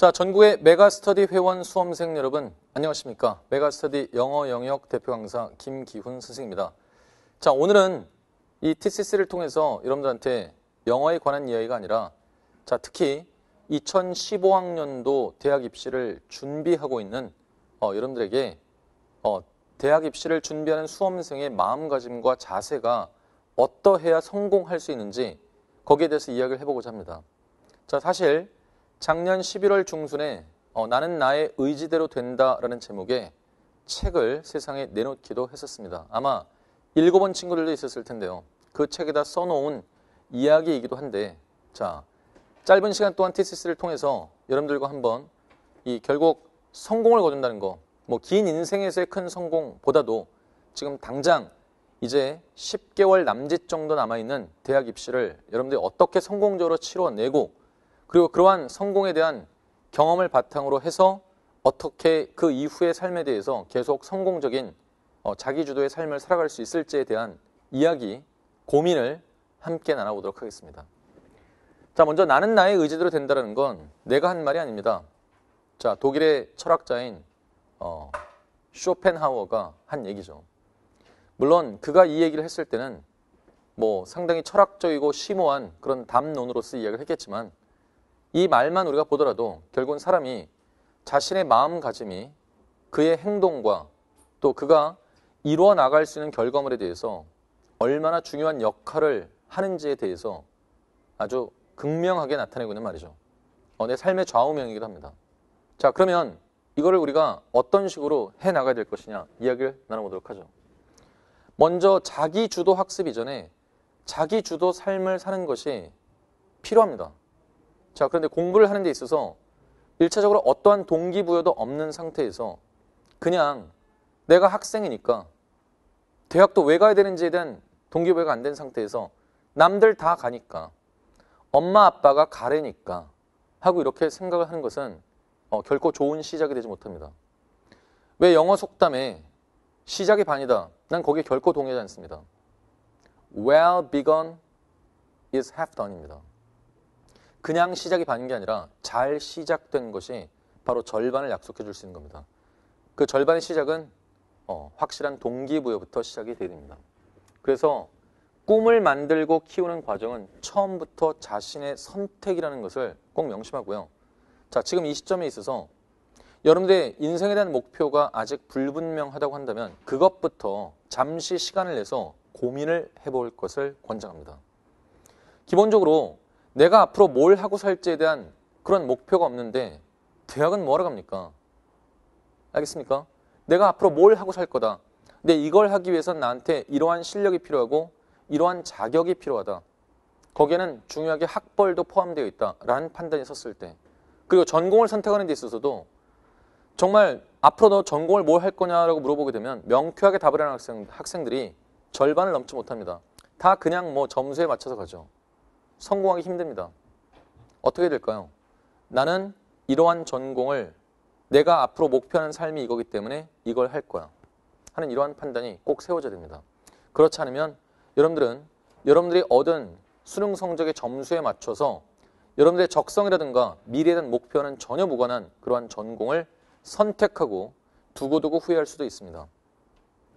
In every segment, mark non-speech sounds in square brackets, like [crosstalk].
자, 전국의 메가스터디 회원 수험생 여러분, 안녕하십니까. 메가스터디 영어 영역 대표 강사 김기훈 선생입니다. 자, 오늘은 이 TCC를 통해서 여러분들한테 영어에 관한 이야기가 아니라 자, 특히 2015학년도 대학 입시를 준비하고 있는 어, 여러분들에게 어, 대학 입시를 준비하는 수험생의 마음가짐과 자세가 어떠해야 성공할 수 있는지 거기에 대해서 이야기를 해보고자 합니다. 자, 사실 작년 11월 중순에 어, 나는 나의 의지대로 된다라는 제목의 책을 세상에 내놓기도 했었습니다. 아마 읽어본 친구들도 있었을 텐데요. 그 책에다 써놓은 이야기이기도 한데, 자, 짧은 시간 동안 t c c 를 통해서 여러분들과 한번 이 결국 성공을 거둔다는 거, 뭐 긴 인생에서의 큰 성공보다도 지금 당장 이제 10개월 남짓 정도 남아있는 대학 입시를 여러분들이 어떻게 성공적으로 치러내고 그리고 그러한 성공에 대한 경험을 바탕으로 해서 어떻게 그 이후의 삶에 대해서 계속 성공적인 어, 자기주도의 삶을 살아갈 수 있을지에 대한 이야기, 고민을 함께 나눠보도록 하겠습니다. 자, 먼저 나는 나의 의지대로 된다는 건 내가 한 말이 아닙니다. 자, 독일의 철학자인 어, 쇼펜하워가한 얘기죠. 물론 그가 이 얘기를 했을 때는 뭐 상당히 철학적이고 심오한 그런 담론으로서 이야기를 했겠지만 이 말만 우리가 보더라도 결국은 사람이 자신의 마음가짐이 그의 행동과 또 그가 이루어 나갈 수 있는 결과물에 대해서 얼마나 중요한 역할을 하는지에 대해서 아주 극명하게 나타내고 있는 말이죠. 어, 내 삶의 좌우명이기도 합니다. 자, 그러면 이거를 우리가 어떤 식으로 해 나가야 될 것이냐 이야기를 나눠보도록 하죠. 먼저 자기 주도 학습 이전에 자기 주도 삶을 사는 것이 필요합니다. 자, 그런데 공부를 하는 데 있어서 1차적으로 어떠한 동기부여도 없는 상태에서 그냥 내가 학생이니까 대학도 왜 가야 되는지에 대한 동기부여가 안 된 상태에서 남들 다 가니까 엄마 아빠가 가래니까 하고 이렇게 생각을 하는 것은 어, 결코 좋은 시작이 되지 못합니다. 왜 영어 속담에 시작이 반이다. 난 거기에 결코 동의하지 않습니다. Well begun is half done입니다. 그냥 시작이 반인 게 아니라 잘 시작된 것이 바로 절반을 약속해 줄 수 있는 겁니다. 그 절반의 시작은 어, 확실한 동기부여부터 시작이 되어야 됩니다. 그래서 꿈을 만들고 키우는 과정은 처음부터 자신의 선택이라는 것을 꼭 명심하고요. 자, 지금 이 시점에 있어서 여러분들의 인생에 대한 목표가 아직 불분명하다고 한다면 그것부터 잠시 시간을 내서 고민을 해볼 것을 권장합니다. 기본적으로 내가 앞으로 뭘 하고 살지에 대한 그런 목표가 없는데 대학은 뭐하러 갑니까? 알겠습니까? 내가 앞으로 뭘 하고 살 거다. 근데 이걸 하기 위해선 나한테 이러한 실력이 필요하고 이러한 자격이 필요하다. 거기에는 중요하게 학벌도 포함되어 있다. 라는 판단이 섰을 때. 그리고 전공을 선택하는 데 있어서도 정말 앞으로 너 전공을 뭘 할 거냐라고 물어보게 되면 명쾌하게 답을 하는 학생, 학생들이 절반을 넘지 못합니다. 다 그냥 뭐 점수에 맞춰서 가죠. 성공하기 힘듭니다. 어떻게 될까요? 나는 이러한 전공을 내가 앞으로 목표하는 삶이 이거기 때문에 이걸 할 거야. 하는 이러한 판단이 꼭 세워져야 됩니다. 그렇지 않으면 여러분들은 여러분들이 얻은 수능 성적의 점수에 맞춰서 여러분들의 적성이라든가 미래에 대한 목표는 전혀 무관한 그러한 전공을 선택하고 두고두고 후회할 수도 있습니다.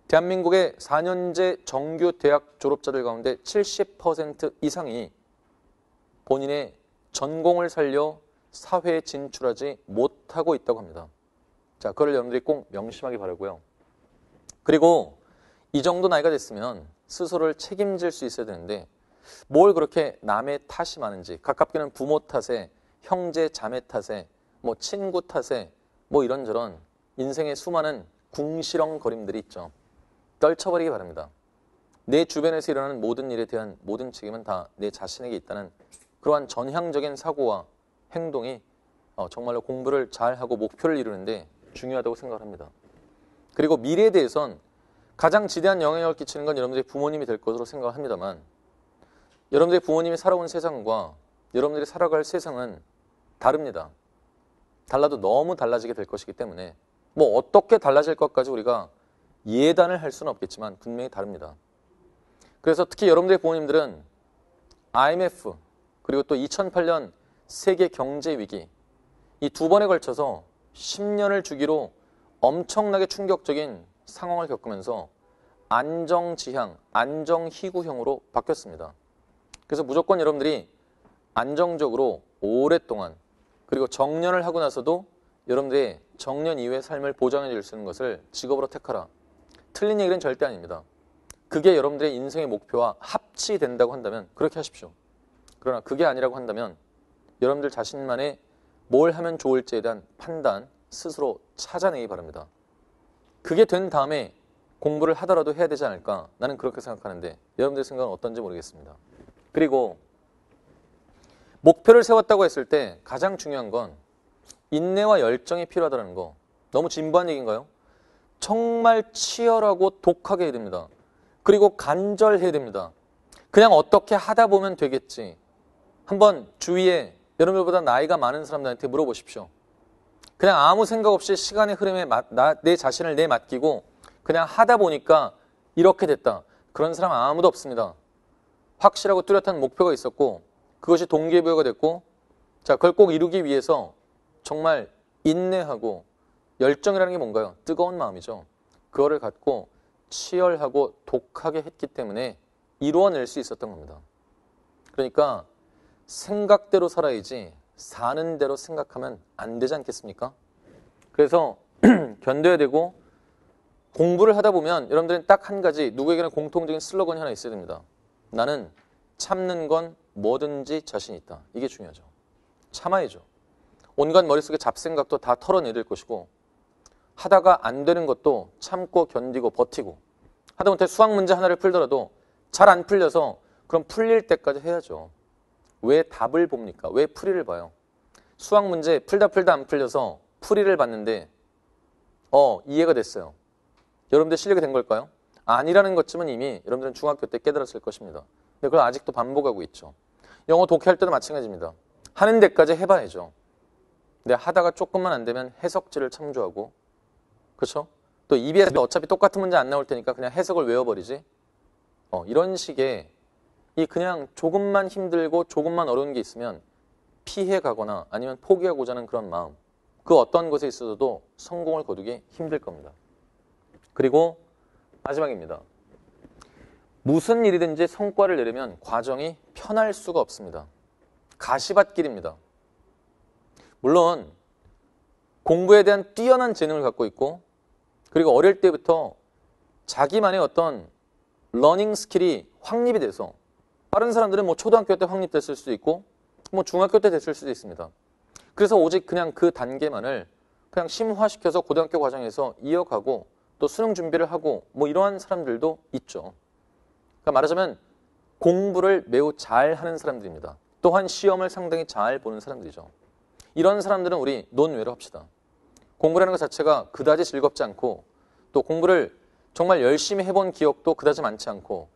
대한민국의 4년제 정규 대학 졸업자들 가운데 70% 이상이 본인의 전공을 살려 사회에 진출하지 못하고 있다고 합니다. 자, 그걸 여러분들이 꼭 명심하기 바라고요. 그리고 이 정도 나이가 됐으면 스스로를 책임질 수 있어야 되는데 뭘 그렇게 남의 탓이 많은지 가깝게는 부모 탓에 형제 자매 탓에 뭐 친구 탓에 뭐 이런저런 인생의 수많은 궁시렁거림들이 있죠. 떨쳐버리기 바랍니다. 내 주변에서 일어나는 모든 일에 대한 모든 책임은 다 내 자신에게 있다는 그러한 전향적인 사고와 행동이 어, 정말로 공부를 잘하고 목표를 이루는데 중요하다고 생각합니다. 그리고 미래에 대해선 가장 지대한 영향을 끼치는 건여러분들의 부모님이 될 것으로 생각합니다만 여러분들의 부모님이 살아온 세상과 여러분들이 살아갈 세상은 다릅니다. 달라도 너무 달라지게 될 것이기 때문에 뭐 어떻게 달라질 것까지 우리가 예단을 할 수는 없겠지만 분명히 다릅니다. 그래서 특히 여러분들의 부모님들은 IMF, 그리고 또 2008년 세계 경제 위기 이 두 번에 걸쳐서 10년을 주기로 엄청나게 충격적인 상황을 겪으면서 안정지향, 안정희구형으로 바뀌었습니다. 그래서 무조건 여러분들이 안정적으로 오랫동안 그리고 정년을 하고 나서도 여러분들의 정년 이후의 삶을 보장해 줄 수 있는 것을 직업으로 택하라. 틀린 얘기는 절대 아닙니다. 그게 여러분들의 인생의 목표와 합치된다고 한다면 그렇게 하십시오. 그러나 그게 아니라고 한다면 여러분들 자신만의 뭘 하면 좋을지에 대한 판단 스스로 찾아내기 바랍니다. 그게 된 다음에 공부를 하더라도 해야 되지 않을까 나는 그렇게 생각하는데 여러분들 생각은 어떤지 모르겠습니다. 그리고 목표를 세웠다고 했을 때 가장 중요한 건 인내와 열정이 필요하다는 거 너무 진부한 얘기인가요? 정말 치열하고 독하게 해야 됩니다. 그리고 간절해야 됩니다. 그냥 어떻게 하다 보면 되겠지. 한번 주위에 여러분보다 나이가 많은 사람들한테 물어보십시오. 그냥 아무 생각 없이 시간의 흐름에 맞, 나, 내 자신을 내맡기고 그냥 하다 보니까 이렇게 됐다. 그런 사람 아무도 없습니다. 확실하고 뚜렷한 목표가 있었고 그것이 동기부여가 됐고 자 그걸 꼭 이루기 위해서 정말 인내하고 열정이라는 게 뭔가요? 뜨거운 마음이죠. 그거를 갖고 치열하고 독하게 했기 때문에 이루어낼 수 있었던 겁니다. 그러니까 생각대로 살아야지 사는 대로 생각하면 안 되지 않겠습니까? 그래서 [clears throat] 견뎌야 되고 공부를 하다 보면 여러분들은 딱 한 가지 누구에게나 공통적인 슬로건이 하나 있어야 됩니다. 나는 참는 건 뭐든지 자신 있다. 이게 중요하죠. 참아야죠. 온갖 머릿속의 잡생각도 다 털어내릴 것이고 하다가 안 되는 것도 참고 견디고 버티고 하다못해 수학 문제 하나를 풀더라도 잘 안 풀려서 그럼 풀릴 때까지 해야죠. 왜 답을 봅니까? 왜 풀이를 봐요? 수학 문제 풀다 풀다 안 풀려서 풀이를 봤는데 어 이해가 됐어요. 여러분들 실력이 된 걸까요? 아니라는 것쯤은 이미 여러분들은 중학교 때 깨달았을 것입니다. 근데 그걸 아직도 반복하고 있죠. 영어 독해할 때도 마찬가지입니다. 하는 데까지 해봐야죠. 근데 하다가 조금만 안 되면 해석지를 참조하고 그렇죠? 또 EBS도 어차피 똑같은 문제 안 나올 테니까 그냥 해석을 외워버리지. 어, 이런 식의 이 그냥 조금만 힘들고 조금만 어려운 게 있으면 피해 가거나 아니면 포기하고자 하는 그런 마음 그 어떤 것에 있어서도 성공을 거두기 힘들 겁니다. 그리고 마지막입니다. 무슨 일이든지 성과를 내려면 과정이 편할 수가 없습니다. 가시밭길입니다. 물론 공부에 대한 뛰어난 재능을 갖고 있고 그리고 어릴 때부터 자기만의 어떤 러닝 스킬이 확립이 돼서 다른 사람들은 뭐 초등학교 때 확립됐을 수도 있고 뭐 중학교 때 됐을 수도 있습니다. 그래서 오직 그냥 그 단계만을 그냥 심화시켜서 고등학교 과정에서 이어가고 또 수능 준비를 하고 뭐 이러한 사람들도 있죠. 그러니까 말하자면 공부를 매우 잘 하는 사람들입니다. 또한 시험을 상당히 잘 보는 사람들이죠. 이런 사람들은 우리 논외로 합시다. 공부라는 것 자체가 그다지 즐겁지 않고 또 공부를 정말 열심히 해본 기억도 그다지 많지 않고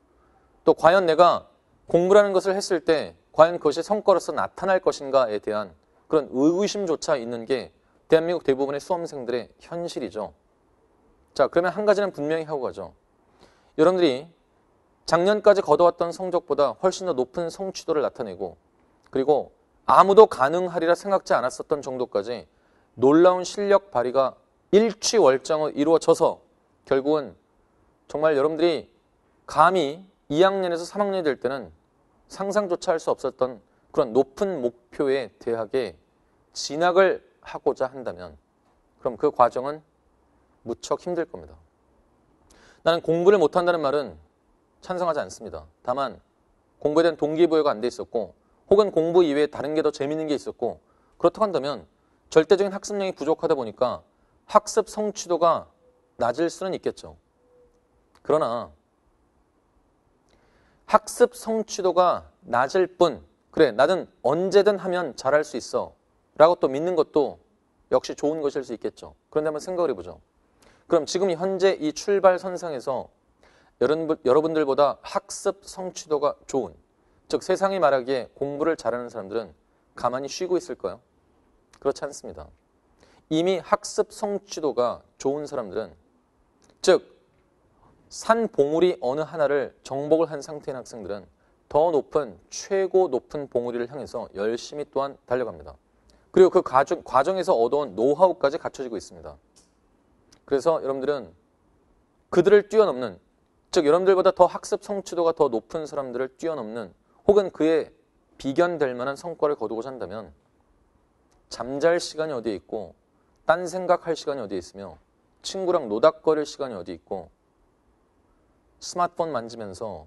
또 과연 내가 공부라는 것을 했을 때 과연 그것이 성과로서 나타날 것인가에 대한 그런 의구심조차 있는 게 대한민국 대부분의 수험생들의 현실이죠. 자, 그러면 한 가지는 분명히 하고 가죠. 여러분들이 작년까지 거둬왔던 성적보다 훨씬 더 높은 성취도를 나타내고 그리고 아무도 가능하리라 생각지 않았었던 정도까지 놀라운 실력 발휘가 일취월장으로 이루어져서 결국은 정말 여러분들이 감히 2학년에서 3학년이 될 때는 상상조차 할 수 없었던 그런 높은 목표의 대학에 진학을 하고자 한다면 그럼 그 과정은 무척 힘들 겁니다. 나는 공부를 못한다는 말은 찬성하지 않습니다. 다만 공부에 대한 동기부여가 안 돼 있었고 혹은 공부 이외에 다른 게 더 재밌는 게 있었고 그렇다고 한다면 절대적인 학습량이 부족하다 보니까 학습 성취도가 낮을 수는 있겠죠. 그러나 학습 성취도가 낮을 뿐 그래 나는 언제든 하면 잘할 수 있어 라고 또 믿는 것도 역시 좋은 것일 수 있겠죠. 그런데 한번 생각을 해보죠. 그럼 지금 현재 이 출발선상에서 여러분들보다 학습 성취도가 좋은 즉 세상이 말하기에 공부를 잘하는 사람들은 가만히 쉬고 있을까요? 그렇지 않습니다. 이미 학습 성취도가 좋은 사람들은 즉산 봉우리 어느 하나를 정복을 한 상태인 학생들은 더 높은 최고 높은 봉우리를 향해서 열심히 또한 달려갑니다. 그리고 그 과정, 과정에서 얻어온 노하우까지 갖춰지고 있습니다. 그래서 여러분들은 그들을 뛰어넘는 즉 여러분들보다 더 학습 성취도가 더 높은 사람들을 뛰어넘는 혹은 그에 비견될 만한 성과를 거두고자 한다면 잠잘 시간이 어디에 있고 딴 생각할 시간이 어디에 있으며 친구랑 노닥거릴 시간이 어디 에 있고 스마트폰 만지면서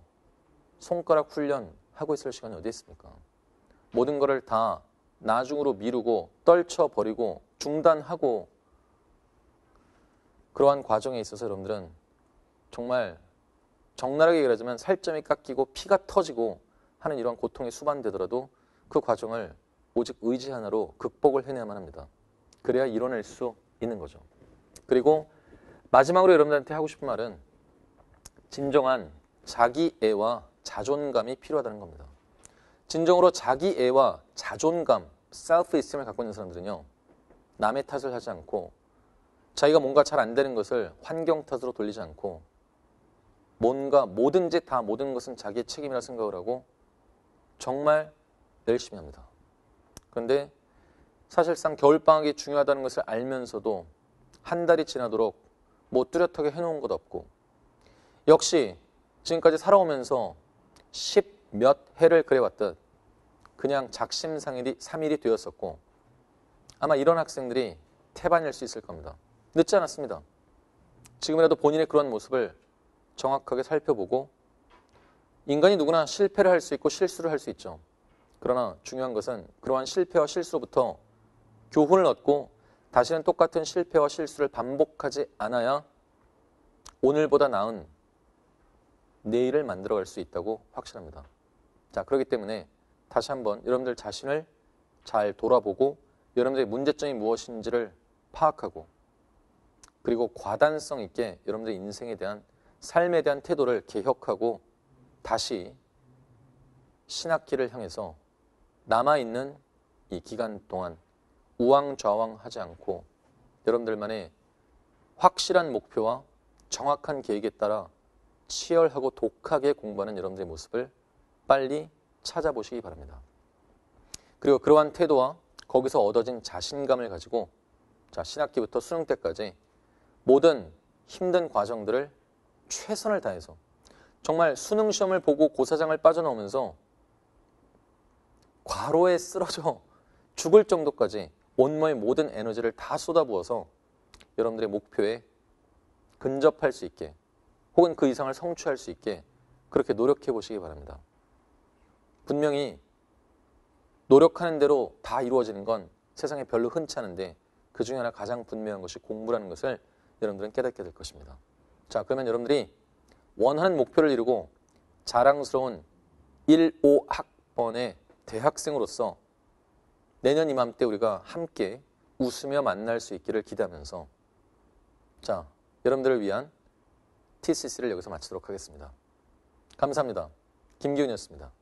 손가락 훈련 하고 있을 시간이 어디 있습니까? 모든 것을 다 나중으로 미루고 떨쳐버리고 중단하고 그러한 과정에 있어서 여러분들은 정말 적나라하게 얘기하자면 살점이 깎이고 피가 터지고 하는 이런 고통이 수반되더라도 그 과정을 오직 의지 하나로 극복을 해내야만 합니다. 그래야 이뤄낼 수 있는 거죠. 그리고 마지막으로 여러분들한테 하고 싶은 말은 진정한 자기애와 자존감이 필요하다는 겁니다. 진정으로 자기애와 자존감, 셀프 이스템을 갖고 있는 사람들은요. 남의 탓을 하지 않고 자기가 뭔가 잘 안 되는 것을 환경 탓으로 돌리지 않고 뭔가 뭐든지 다 모든 것은 자기의 책임이라 생각을 하고 정말 열심히 합니다. 그런데 사실상 겨울방학이 중요하다는 것을 알면서도 한 달이 지나도록 뭐 뚜렷하게 해놓은 것 없고 역시 지금까지 살아오면서 십 몇 해를 그래왔듯 그냥 작심상일이 3일이 되었었고 아마 이런 학생들이 태반일 수 있을 겁니다. 늦지 않았습니다. 지금이라도 본인의 그런 모습을 정확하게 살펴보고 인간이 누구나 실패를 할 수 있고 실수를 할 수 있죠. 그러나 중요한 것은 그러한 실패와 실수부터 로 교훈을 얻고 다시는 똑같은 실패와 실수를 반복하지 않아야 오늘보다 나은 내일을 만들어갈 수 있다고 확신합니다. 자, 그렇기 때문에 다시 한번 여러분들 자신을 잘 돌아보고 여러분들의 문제점이 무엇인지를 파악하고 그리고 과단성 있게 여러분들의 인생에 대한 삶에 대한 태도를 개혁하고 다시 신학기를 향해서 남아있는 이 기간 동안 우왕좌왕 하지 않고 여러분들만의 확실한 목표와 정확한 계획에 따라 치열하고 독하게 공부하는 여러분들의 모습을 빨리 찾아보시기 바랍니다. 그리고 그러한 태도와 거기서 얻어진 자신감을 가지고 자, 신학기부터 수능 때까지 모든 힘든 과정들을 최선을 다해서 정말 수능 시험을 보고 고사장을 빠져나오면서 과로에 쓰러져 [laughs] 죽을 정도까지 온몸의 모든 에너지를 다 쏟아부어서 여러분들의 목표에 근접할 수 있게 혹은 그 이상을 성취할 수 있게 그렇게 노력해 보시기 바랍니다. 분명히 노력하는 대로 다 이루어지는 건 세상에 별로 흔치 않은데 그 중에 하나 가장 분명한 것이 공부라는 것을 여러분들은 깨닫게 될 것입니다. 자, 그러면 여러분들이 원하는 목표를 이루고 자랑스러운 1, 5학번의 대학생으로서 내년 이맘때 우리가 함께 웃으며 만날 수 있기를 기대하면서 자, 여러분들을 위한 TCC를 여기서 마치도록 하겠습니다. 감사합니다. 김기훈이었습니다.